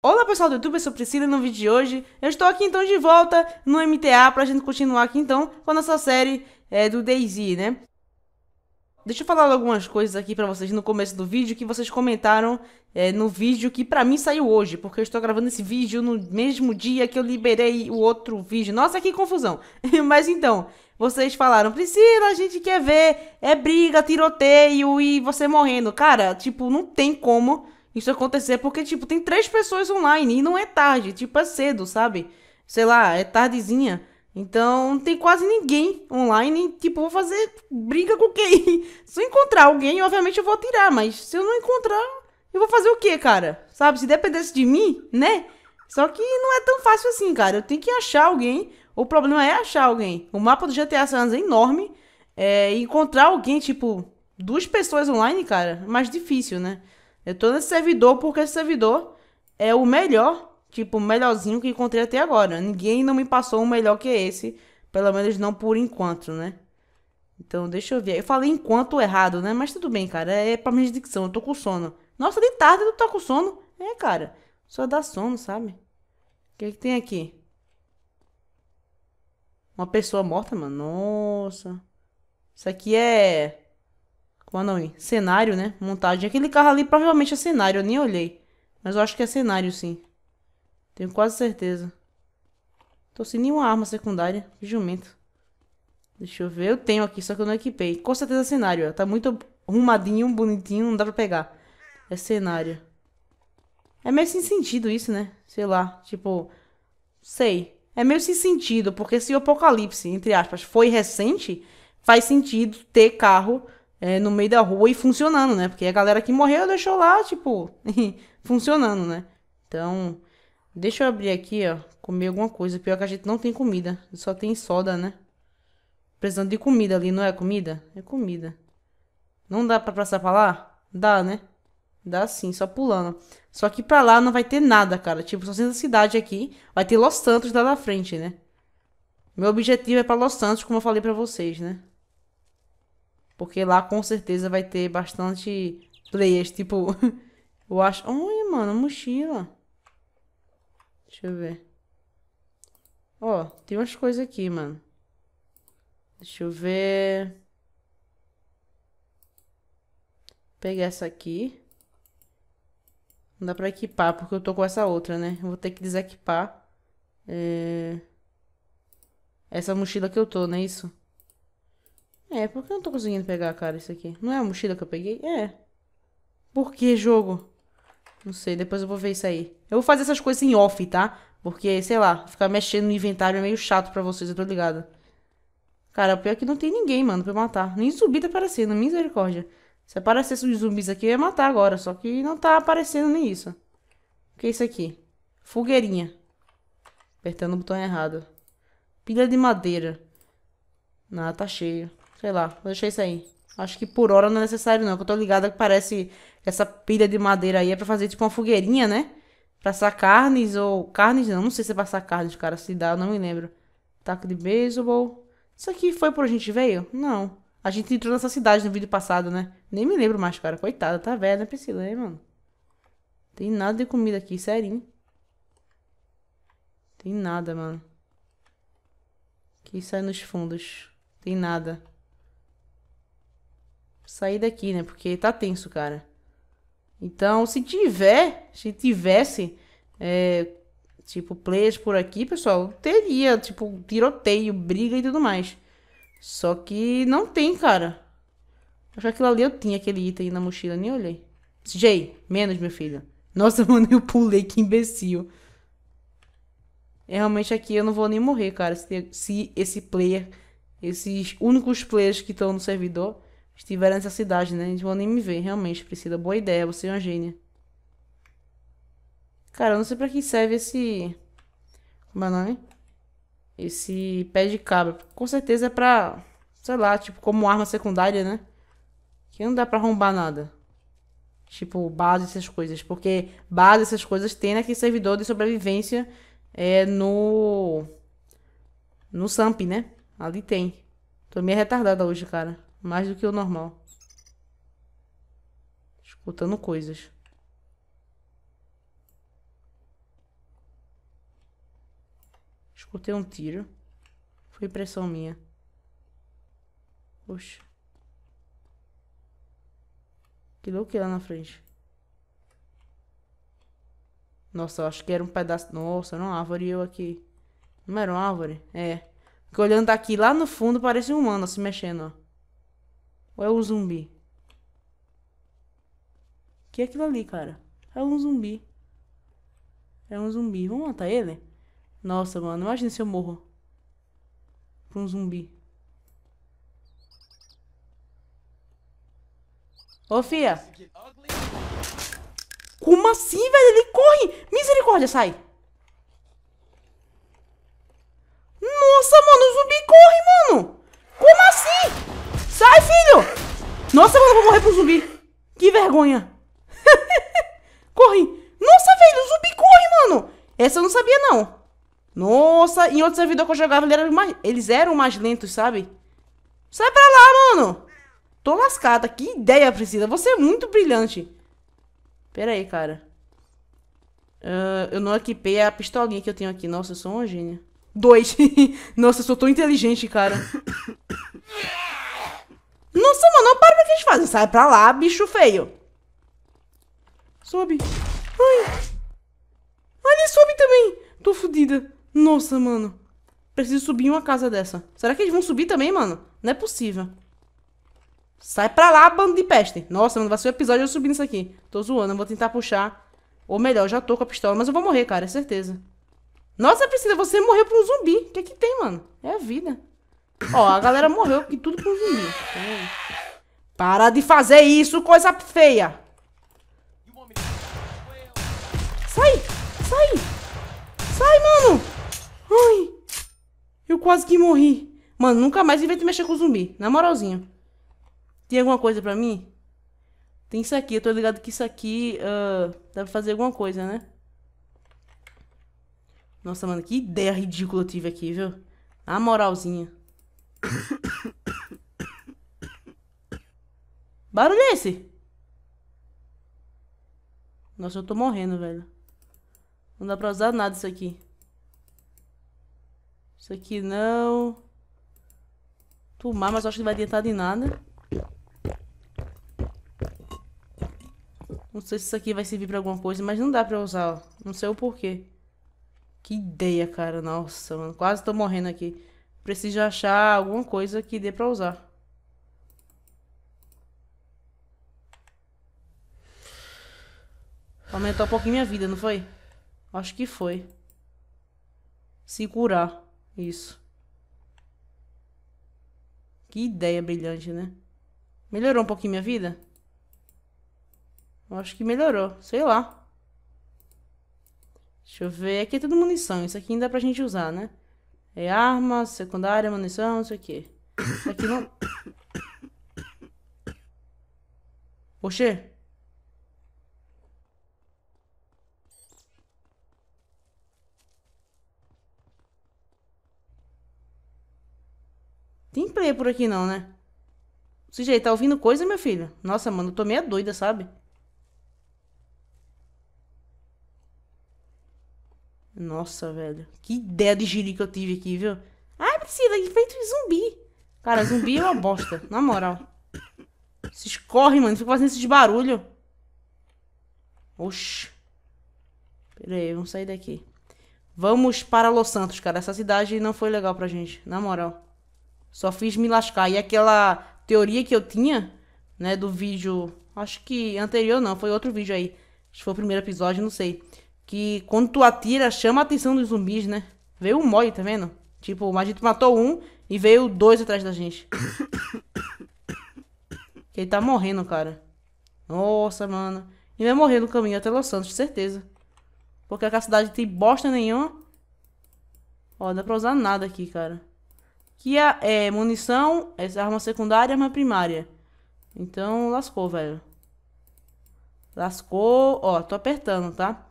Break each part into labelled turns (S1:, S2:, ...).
S1: Olá pessoal do YouTube, eu sou Priscila e no vídeo de hoje eu estou aqui então de volta no MTA pra gente continuar aqui então com a nossa série é, do Daisy, né? Deixa eu falar algumas coisas aqui pra vocês no começo do vídeo que vocês comentaram é, no vídeo que pra mim saiu hoje, porque eu estou gravando esse vídeo no mesmo dia que eu liberei o outro vídeo. Nossa, que confusão! Mas então, vocês falaram, Priscila, a gente quer ver, é briga, tiroteio e você morrendo. Cara, tipo, não tem como isso acontecer, porque, tipo, tem três pessoas online e não é tarde, tipo, é cedo, sabe? Sei lá, é tardezinha. Então, não tem quase ninguém online. E, tipo, vou fazer briga com quem? se eu encontrar alguém, obviamente eu vou tirar, mas se eu não encontrar, eu vou fazer o quê, cara? Sabe? Se dependesse de mim, né? Só que não é tão fácil assim, cara. Eu tenho que achar alguém. O problema é achar alguém. O mapa do GTA San Andreas é enorme. É, encontrar alguém, tipo, duas pessoas online, cara, é mais difícil, né? Eu tô nesse servidor porque esse servidor é o melhor, tipo, o melhorzinho que encontrei até agora. Ninguém não me passou um melhor que esse, pelo menos não por enquanto, né? Então, deixa eu ver. Eu falei enquanto errado, né? Mas tudo bem, cara. É, é pra minha dicção, eu tô com sono. Nossa, de tarde eu tô tá com sono. É, cara. Só dá sono, sabe? O que, é que tem aqui? Uma pessoa morta, mano. Nossa. Isso aqui é... Como é Cenário, né? Montagem. Aquele carro ali provavelmente é cenário, eu nem olhei. Mas eu acho que é cenário, sim. Tenho quase certeza. Tô sem nenhuma arma secundária. Jumento. Deixa eu ver. Eu tenho aqui, só que eu não equipei. Com certeza é cenário. Ó. Tá muito arrumadinho, bonitinho. Não dá pra pegar. É cenário. É meio sem sentido isso, né? Sei lá. Tipo... Sei. É meio sem sentido. Porque se o apocalipse, entre aspas, foi recente... Faz sentido ter carro é, no meio da rua e funcionando, né? Porque a galera que morreu deixou lá, tipo, funcionando, né? Então, deixa eu abrir aqui, ó. Comer alguma coisa. Pior que a gente não tem comida. Só tem soda, né? Precisando de comida ali, não é comida? É comida. Não dá pra passar pra lá? Dá, né? Dá sim, só pulando. Só que pra lá não vai ter nada, cara. Tipo, só sendo a cidade aqui. Vai ter Los Santos lá na frente, né? Meu objetivo é pra Los Santos, como eu falei pra vocês, né? Porque lá com certeza vai ter bastante players, tipo... eu acho... Olha, mano, mochila. Deixa eu ver. Ó, tem umas coisas aqui, mano. Deixa eu ver... Pegar essa aqui. Não dá pra equipar, porque eu tô com essa outra, né? Eu vou ter que desequipar. É... Essa mochila que eu tô, não é isso? É, por que eu não tô conseguindo pegar, cara, isso aqui? Não é a mochila que eu peguei? É. Por que jogo? Não sei, depois eu vou ver isso aí. Eu vou fazer essas coisas em off, tá? Porque, sei lá, ficar mexendo no inventário é meio chato pra vocês, eu tô ligada. Cara, o pior é que não tem ninguém, mano, pra matar. Nem zumbi tá aparecendo, misericórdia. Se aparecesse os zumbis aqui, eu ia matar agora. Só que não tá aparecendo nem isso. O que é isso aqui? Fogueirinha. Apertando o botão errado. Pilha de madeira. Nada, tá cheio. Sei lá, vou deixar isso aí. Acho que por hora não é necessário não, que eu tô ligada que parece que essa pilha de madeira aí é pra fazer tipo uma fogueirinha, né? Pra assar carnes ou... Carnes não, não sei se é pra assar carnes, cara, se dá, não me lembro. Taco de beisebol... Isso aqui foi por a gente veio? Não. A gente entrou nessa cidade no vídeo passado, né? Nem me lembro mais, cara. Coitada, tá velha, né, Priscila, hein, é, mano? Tem nada de comida aqui, serinho. Tem nada, mano. Que sai nos fundos. Tem nada sair daqui, né? Porque tá tenso, cara. Então, se tiver, se tivesse, é, tipo, players por aqui, pessoal, teria, tipo, tiroteio, briga e tudo mais. Só que não tem, cara. Acho que aquilo ali eu tinha aquele item na mochila, nem olhei. Jay, menos, meu filho. Nossa, mano, eu pulei, que imbecil. É, realmente aqui eu não vou nem morrer, cara, se, se esse player, esses únicos players que estão no servidor estiver nessa cidade, né? Eles vão nem me ver, realmente, Priscila. Boa ideia, você é uma gênia. Cara, eu não sei pra que serve esse... Como é o nome? Esse pé de cabra. Com certeza é pra, sei lá, tipo, como arma secundária, né? Que não dá pra arrombar nada. Tipo, base, essas coisas. Porque base, essas coisas, tem naquele servidor de sobrevivência é, no... No SAMP, né? Ali tem. Tô meio retardada hoje, cara. Mais do que o normal. Escutando coisas. Escutei um tiro. Foi impressão minha. Oxe. Que louco que lá na frente. Nossa, eu acho que era um pedaço. Nossa, era uma árvore eu aqui. Não era uma árvore? É. Porque olhando daqui lá no fundo parece um humano se assim, mexendo, ó. Ou é um zumbi? O Que é aquilo ali, cara? É um zumbi. É um zumbi. Vamos matar ele? Nossa, mano. Imagina se eu morro. Pra um zumbi. Ô, fia. Como assim, velho? Ele corre! Misericórdia, sai! Nossa, mano, o zumbi corre, mano! Como assim? Sai, filho! Nossa, agora eu vou morrer pro zumbi. Que vergonha. corre. Nossa, velho, o zumbi corre, mano. Essa eu não sabia, não. Nossa, em outro servidor que eu jogava, mais... eles eram mais lentos, sabe? Sai pra lá, mano. Tô lascada. Que ideia, Priscila. Você é muito brilhante. Pera aí, cara. Uh, eu não equipei a pistolinha que eu tenho aqui. Nossa, eu sou um gênio. Dois. Nossa, eu sou tão inteligente, cara. Nossa, mano, não para o que a gente faz Sai pra lá, bicho feio. Sobe. Ai. Ali sobe também. Tô fodida. Nossa, mano. Preciso subir uma casa dessa. Será que eles vão subir também, mano? Não é possível. Sai pra lá, bando de peste. Nossa, mano, vai ser um episódio eu subindo isso aqui. Tô zoando, eu vou tentar puxar. Ou melhor, já tô com a pistola, mas eu vou morrer, cara, é certeza. Nossa, Priscila, você morreu pra um zumbi. O que é que tem, mano? É a vida. Ó, a galera morreu aqui tudo com zumbi. Tá para de fazer isso, coisa feia. Sai! Sai! Sai, mano! Ai! Eu quase que morri. Mano, nunca mais invento mexer com zumbi. Na moralzinha. Tem alguma coisa pra mim? Tem isso aqui. Eu tô ligado que isso aqui uh, fazer alguma coisa, né? Nossa, mano, que ideia ridícula eu tive aqui, viu? Na moralzinha. Barulho é esse? Nossa, eu tô morrendo, velho. Não dá pra usar nada isso aqui. Isso aqui não. Tomar, mas acho que vai adiantar de nada. Não sei se isso aqui vai servir pra alguma coisa, mas não dá pra usar, ó. Não sei o porquê. Que ideia, cara. Nossa, mano. Quase tô morrendo aqui. Preciso achar alguma coisa que dê pra usar. Aumentou um pouquinho minha vida, não foi? Acho que foi. Se curar. Isso. Que ideia brilhante, né? Melhorou um pouquinho minha vida? acho que melhorou. Sei lá. Deixa eu ver. Aqui é tudo munição. Isso aqui ainda dá pra gente usar, né? É arma, secundária, munição, não sei o quê. Isso aqui não. Oxê! Tem play por aqui não, né? CJ, tá ouvindo coisa, meu filho? Nossa, mano, eu tô meio doida, sabe? Nossa, velho. Que ideia de giri que eu tive aqui, viu? Ai, Priscila, feito zumbi. Cara, zumbi é uma bosta, na moral. Se escorre, mano. Fica fazendo esses barulho. Oxi. Pera aí, vamos sair daqui. Vamos para Los Santos, cara. Essa cidade não foi legal pra gente, na moral. Só fiz me lascar. E aquela teoria que eu tinha, né, do vídeo... Acho que anterior não, foi outro vídeo aí. Acho que foi o primeiro episódio, não sei que quando tu atira, chama a atenção dos zumbis, né? Veio um mole, tá vendo? Tipo, a gente matou um e veio dois atrás da gente. ele tá morrendo, cara. Nossa, mano. E vai morrer no caminho até Los Santos, certeza. Porque a cidade tem bosta nenhuma. Ó, dá pra usar nada aqui, cara. Que é, é munição, essa é arma secundária e arma primária. Então, lascou, velho. Lascou. Ó, tô apertando, tá?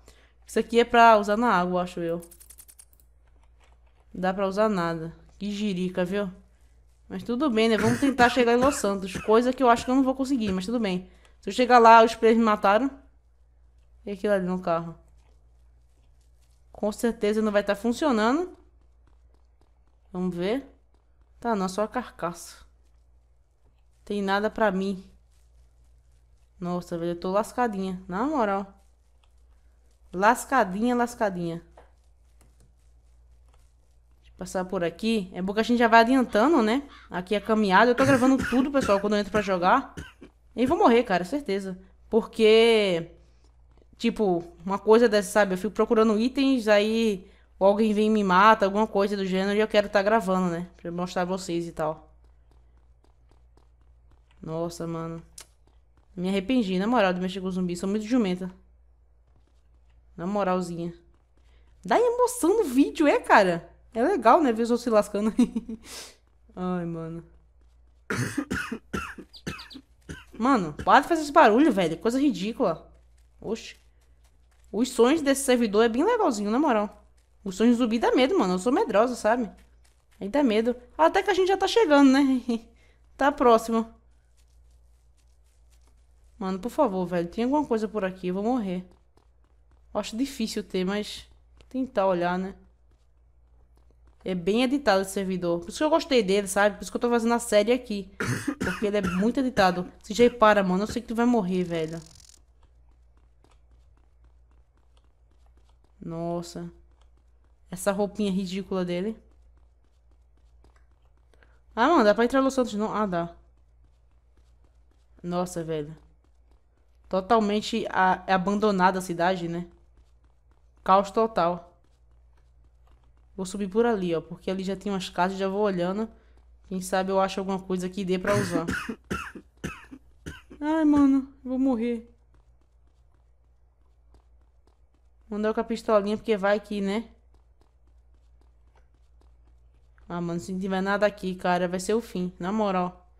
S1: Isso aqui é pra usar na água, acho eu. Não dá pra usar nada. Que jirica, viu? Mas tudo bem, né? Vamos tentar chegar em Los Santos. Coisa que eu acho que eu não vou conseguir, mas tudo bem. Se eu chegar lá, os presos me mataram. E aquilo ali no carro. Com certeza não vai estar tá funcionando. Vamos ver. Tá, não, é só a carcaça. Tem nada pra mim. Nossa, velho, eu tô lascadinha. Na moral. Lascadinha, lascadinha. Deixa eu passar por aqui. É bom que a gente já vai adiantando, né? Aqui a é caminhada. Eu tô gravando tudo, pessoal, quando eu entro pra jogar. E vou morrer, cara, certeza. Porque, tipo, uma coisa dessa, sabe? Eu fico procurando itens, aí ou alguém vem e me mata, alguma coisa do gênero, e eu quero estar tá gravando, né? Pra mostrar pra vocês e tal. Nossa, mano. Me arrependi, na moral, de mexer com zumbi. Sou muito jumenta. Na moralzinha. Dá emoção no vídeo, é, cara? É legal, né? Ver os outros se lascando. Ai, mano. Mano, para de fazer esse barulho, velho. Coisa ridícula. Oxe. Os sonhos desse servidor é bem legalzinho, na moral. Os sonhos do zumbi dá medo, mano. Eu sou medrosa, sabe? Aí dá medo. Até que a gente já tá chegando, né? tá próximo. Mano, por favor, velho. Tem alguma coisa por aqui. Eu vou morrer. Acho difícil ter, mas tentar olhar, né? É bem editado esse servidor. Por isso que eu gostei dele, sabe? Por isso que eu tô fazendo a série aqui. Porque ele é muito editado. Se já para, mano. Eu sei que tu vai morrer, velho. Nossa. Essa roupinha ridícula dele. Ah, mano, dá pra entrar no Santos não? Ah, dá. Nossa, velho. Totalmente a é abandonada a cidade, né? Caos total. Vou subir por ali, ó. Porque ali já tem umas casas, já vou olhando. Quem sabe eu acho alguma coisa que dê pra usar. Ai, mano. Vou morrer. mandar com a pistolinha, porque vai aqui, né? Ah, mano, se não tiver nada aqui, cara, vai ser o fim. Na moral.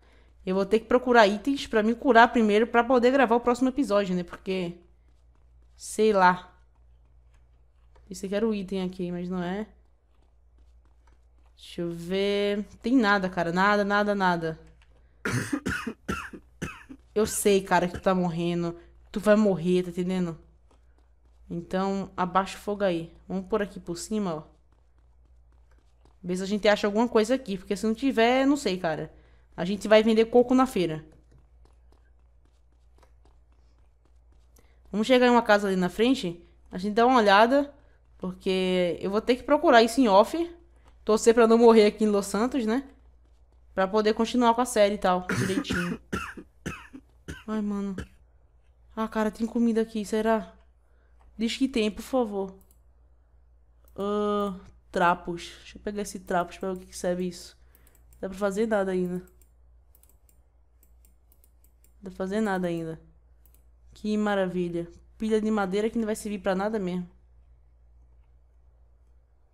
S1: Eu vou ter que procurar itens pra me curar primeiro pra poder gravar o próximo episódio, né? Porque... Sei lá. Pensei aqui era o item aqui, mas não é. Deixa eu ver. Tem nada, cara. Nada, nada, nada. Eu sei, cara, que tu tá morrendo. Tu vai morrer, tá entendendo? Então, abaixa o fogo aí. Vamos por aqui por cima, ó. Vê se a gente acha alguma coisa aqui. Porque se não tiver, não sei, cara. A gente vai vender coco na feira. Vamos chegar em uma casa ali na frente. A gente dá uma olhada. Porque eu vou ter que procurar isso em off. Torcer pra não morrer aqui em Los Santos, né? Pra poder continuar com a série e tal, direitinho. Ai, mano. Ah, cara, tem comida aqui, será? Diz que tem, por favor. Uh, trapos. Deixa eu pegar esse trapos pra ver o que serve isso. dá pra fazer nada ainda. dá pra fazer nada ainda. Que maravilha. Pilha de madeira que não vai servir pra nada mesmo.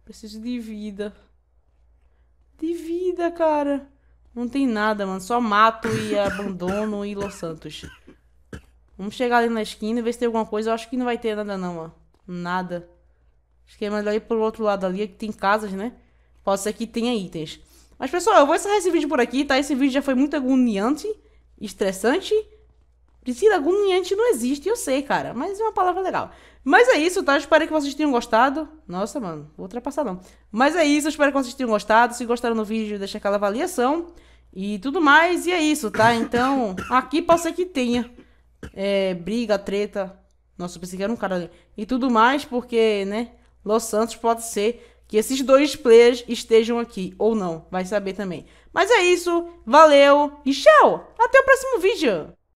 S1: Preciso de vida. De vida, cara. Não tem nada, mano. Só mato e abandono e Los Santos. Vamos chegar ali na esquina e ver se tem alguma coisa. Eu acho que não vai ter nada, não, ó. Nada. Acho que é melhor ir pro outro lado ali, é que tem casas, né? Pode ser que tenha itens. Mas, pessoal, eu vou encerrar esse vídeo por aqui, tá? Esse vídeo já foi muito agoniante, estressante Priscila agoniante não existe, eu sei, cara, mas é uma palavra legal. Mas é isso, tá? espero que vocês tenham gostado. Nossa, mano, vou ultrapassar não. Mas é isso, espero que vocês tenham gostado. Se gostaram do vídeo, deixa aquela avaliação e tudo mais. E é isso, tá? Então, aqui pode ser que tenha é, briga, treta. Nossa, eu pensei que era um cara ali. E tudo mais, porque, né? Los Santos pode ser que esses dois players estejam aqui ou não. Vai saber também. Mas é isso, valeu e tchau! Até o próximo vídeo!